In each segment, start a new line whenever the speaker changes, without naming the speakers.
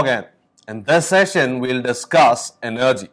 Again, In this session, we'll discuss energy.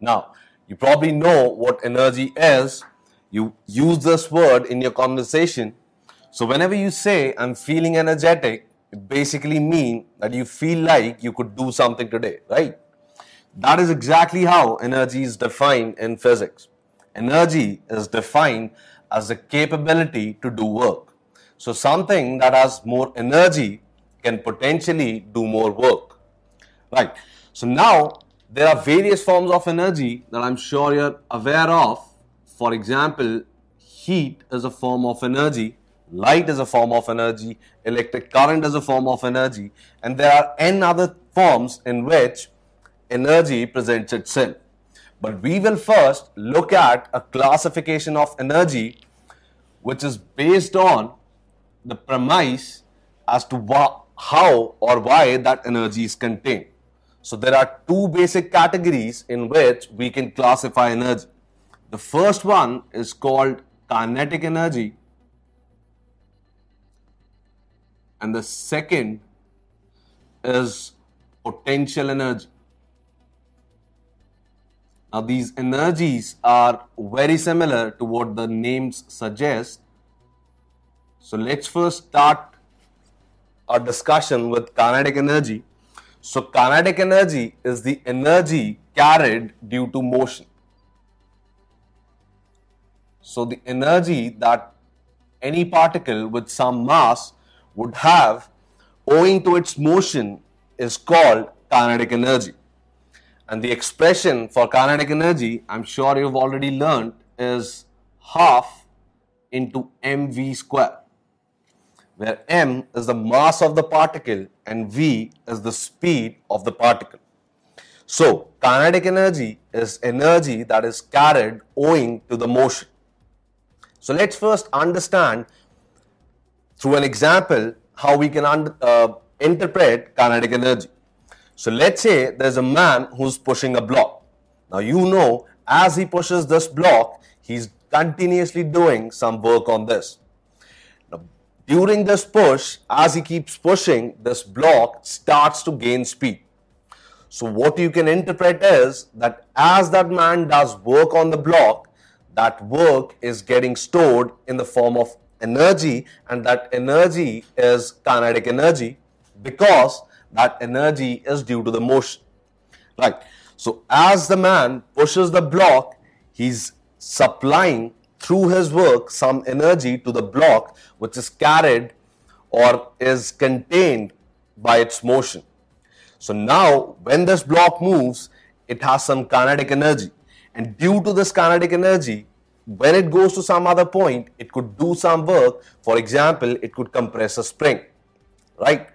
Now, you probably know what energy is. You use this word in your conversation. So, whenever you say, I'm feeling energetic, it basically means that you feel like you could do something today, right? That is exactly how energy is defined in physics. Energy is defined as the capability to do work. So, something that has more energy can potentially do more work. Right. So now there are various forms of energy that I'm sure you're aware of. For example, heat is a form of energy, light is a form of energy, electric current is a form of energy, and there are n other forms in which energy presents itself. But we will first look at a classification of energy which is based on the premise as to what how or why that energy is contained. So there are two basic categories in which we can classify energy. The first one is called kinetic energy and the second is potential energy. Now these energies are very similar to what the names suggest. So let's first start a discussion with kinetic energy. So, kinetic energy is the energy carried due to motion. So, the energy that any particle with some mass would have owing to its motion is called kinetic energy. And the expression for kinetic energy, I'm sure you've already learned, is half into mv square where m is the mass of the particle and v is the speed of the particle. So, kinetic energy is energy that is carried owing to the motion. So, let's first understand through an example how we can uh, interpret kinetic energy. So, let's say there's a man who's pushing a block. Now, you know as he pushes this block, he's continuously doing some work on this. During this push, as he keeps pushing, this block starts to gain speed. So what you can interpret is that as that man does work on the block, that work is getting stored in the form of energy and that energy is kinetic energy because that energy is due to the motion. Right. So as the man pushes the block, he's supplying through his work some energy to the block which is carried or is contained by its motion. So now when this block moves, it has some kinetic energy and due to this kinetic energy, when it goes to some other point, it could do some work. For example, it could compress a spring, right?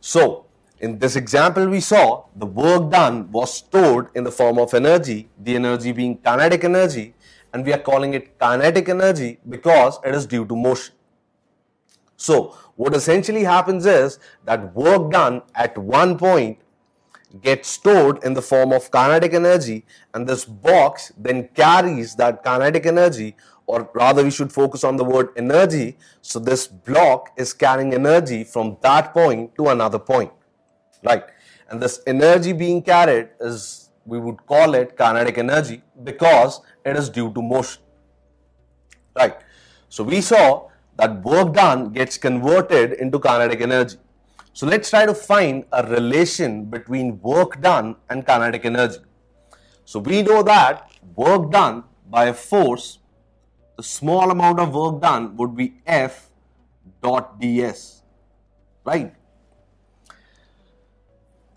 So in this example we saw, the work done was stored in the form of energy, the energy being kinetic energy and we are calling it kinetic energy because it is due to motion. So, what essentially happens is that work done at one point gets stored in the form of kinetic energy and this box then carries that kinetic energy or rather we should focus on the word energy. So, this block is carrying energy from that point to another point, right? And this energy being carried is we would call it kinetic energy because it is due to motion. Right. So we saw that work done gets converted into kinetic energy. So let's try to find a relation between work done and kinetic energy. So we know that work done by a force, the small amount of work done would be F dot ds, right?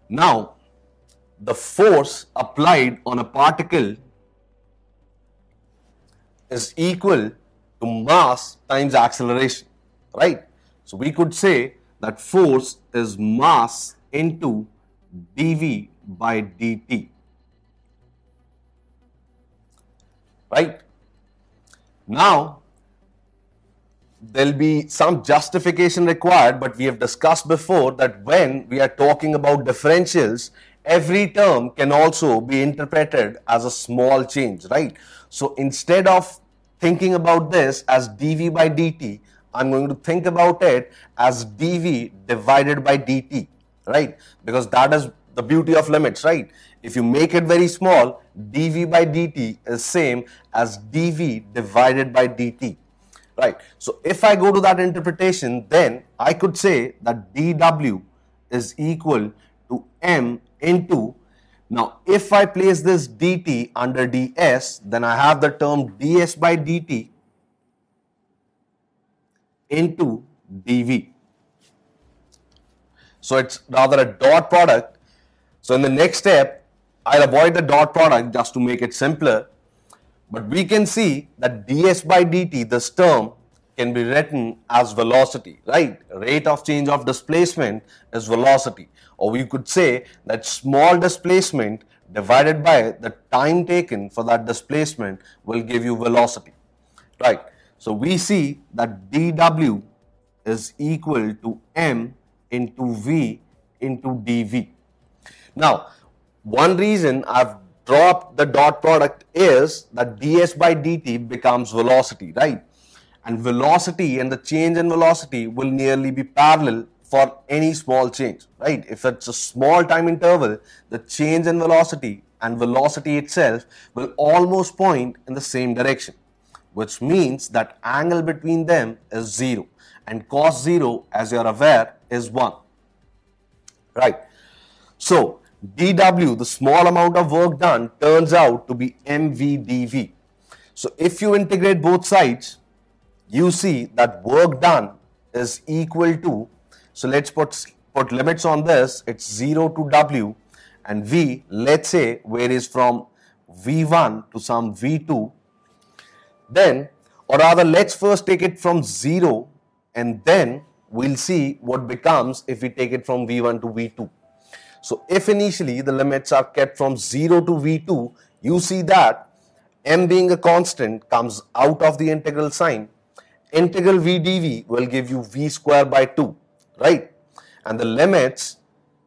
Now, the force applied on a particle is equal to mass times acceleration, right? So we could say that force is mass into dv by dt, right? Now, there'll be some justification required, but we have discussed before that when we are talking about differentials, every term can also be interpreted as a small change, right? So instead of thinking about this as dv by dt, I'm going to think about it as dv divided by dt, right? Because that is the beauty of limits, right? If you make it very small, dv by dt is same as dv divided by dt, right? So if I go to that interpretation, then I could say that dw is equal to m into, now if I place this dt under ds, then I have the term ds by dt into dv. So it's rather a dot product. So in the next step, I'll avoid the dot product just to make it simpler. But we can see that ds by dt, this term, can be written as velocity, right? Rate of change of displacement is velocity. Or we could say that small displacement divided by the time taken for that displacement will give you velocity, right? So we see that dw is equal to m into v into dv. Now, one reason I've dropped the dot product is that ds by dt becomes velocity, right? and velocity and the change in velocity will nearly be parallel for any small change, right? If it's a small time interval, the change in velocity and velocity itself will almost point in the same direction, which means that angle between them is 0 and cos 0, as you're aware, is 1, right? So, dW, the small amount of work done, turns out to be mv dV. So, if you integrate both sides, you see that work done is equal to, so let's put, put limits on this, it's 0 to W and V, let's say, varies from V1 to some V2. Then, or rather, let's first take it from 0 and then we'll see what becomes if we take it from V1 to V2. So, if initially the limits are kept from 0 to V2, you see that m being a constant comes out of the integral sign integral v dv will give you v square by 2, right? And the limits,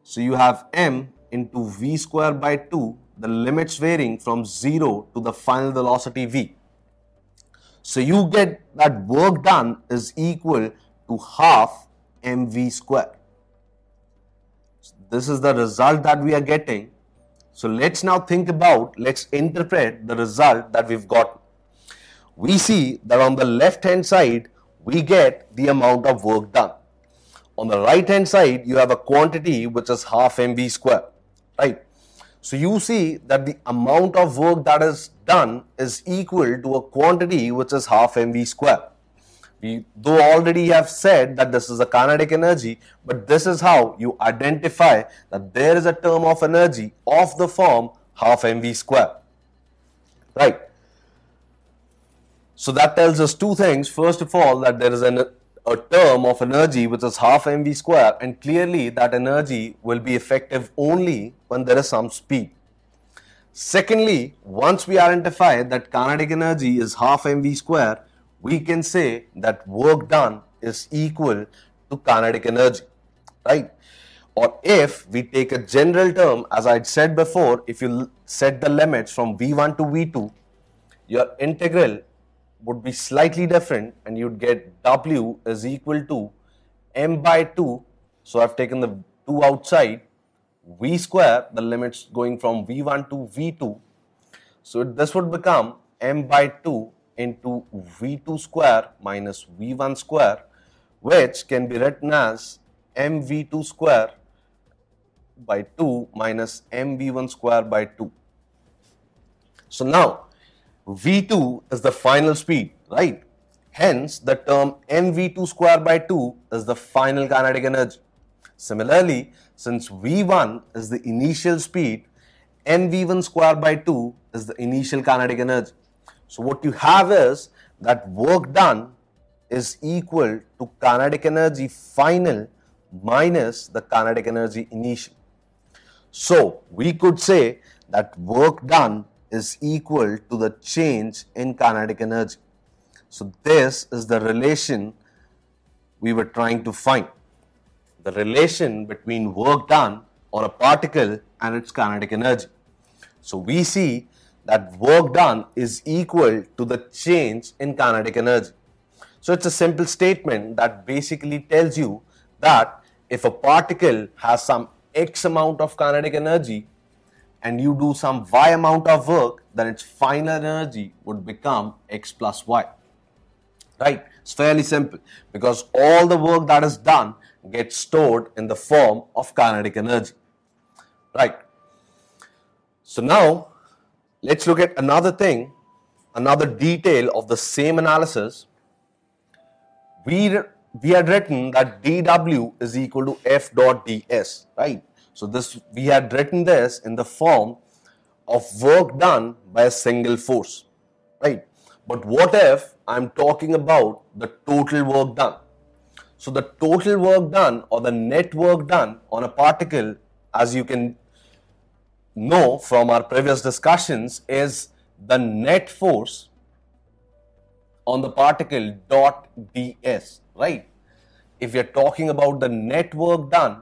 so you have m into v square by 2, the limits varying from 0 to the final velocity v. So you get that work done is equal to half mv square. So this is the result that we are getting. So let's now think about, let's interpret the result that we've got we see that on the left hand side, we get the amount of work done. On the right hand side, you have a quantity which is half mv square, right? So you see that the amount of work that is done is equal to a quantity which is half mv square. We though already have said that this is a kinetic energy, but this is how you identify that there is a term of energy of the form half mv square, right? So that tells us two things. First of all, that there is an, a term of energy which is half mv square, and clearly that energy will be effective only when there is some speed. Secondly, once we identify that kinetic energy is half mv square, we can say that work done is equal to kinetic energy, right? Or if we take a general term, as I had said before, if you set the limits from v1 to v2, your integral would be slightly different and you'd get W is equal to M by 2. So I've taken the 2 outside V square, the limits going from V1 to V2. So this would become M by 2 into V2 square minus V1 square, which can be written as MV2 square by 2 minus MV1 square by 2. So now V2 is the final speed, right? Hence, the term mv2 square by 2 is the final kinetic energy. Similarly, since v1 is the initial speed, nv1 square by 2 is the initial kinetic energy. So, what you have is that work done is equal to kinetic energy final minus the kinetic energy initial. So, we could say that work done is equal to the change in kinetic energy. So, this is the relation we were trying to find the relation between work done on a particle and its kinetic energy. So, we see that work done is equal to the change in kinetic energy. So, it's a simple statement that basically tells you that if a particle has some x amount of kinetic energy and you do some y amount of work, then its final energy would become x plus y. Right? It's fairly simple because all the work that is done gets stored in the form of kinetic energy. Right? So now let's look at another thing, another detail of the same analysis. We, we had written that dW is equal to F dot ds, right? So this we had written this in the form of work done by a single force, right? But what if I'm talking about the total work done? So the total work done or the net work done on a particle, as you can know from our previous discussions, is the net force on the particle dot ds, right? If you're talking about the net work done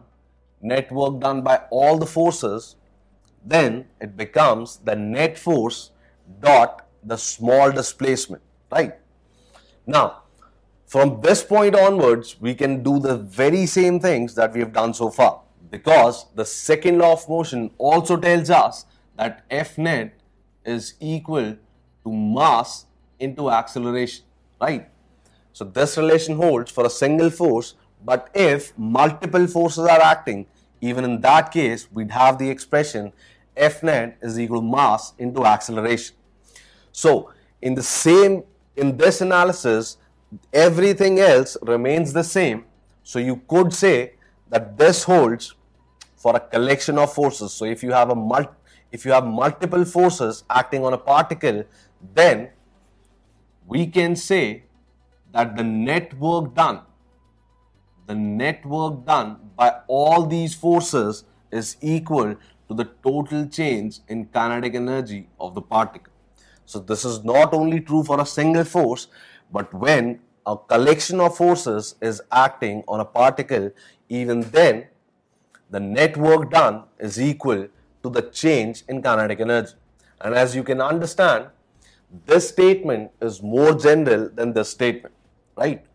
Network done by all the forces, then it becomes the net force dot the small displacement, right? Now, from this point onwards, we can do the very same things that we have done so far because the second law of motion also tells us that F net is equal to mass into acceleration, right? So this relation holds for a single force but if multiple forces are acting, even in that case, we'd have the expression F net is equal to mass into acceleration. So in the same, in this analysis, everything else remains the same. So you could say that this holds for a collection of forces. So if you have a mult, if you have multiple forces acting on a particle, then we can say that the net work done the net work done by all these forces is equal to the total change in kinetic energy of the particle. So this is not only true for a single force, but when a collection of forces is acting on a particle, even then the net work done is equal to the change in kinetic energy. And as you can understand, this statement is more general than this statement, right?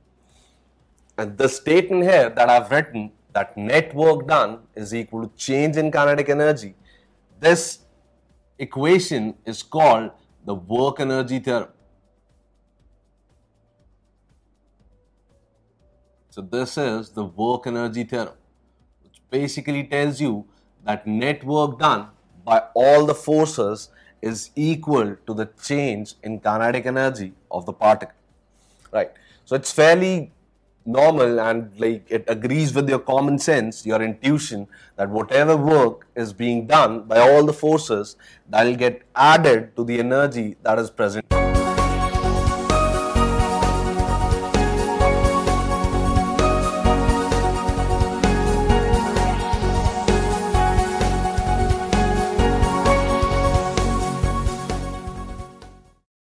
And the statement here that I've written that net work done is equal to change in kinetic energy. This equation is called the work energy theorem. So this is the work energy theorem, which basically tells you that net work done by all the forces is equal to the change in kinetic energy of the particle. Right. So it's fairly normal and like it agrees with your common sense, your intuition that whatever work is being done by all the forces that will get added to the energy that is present.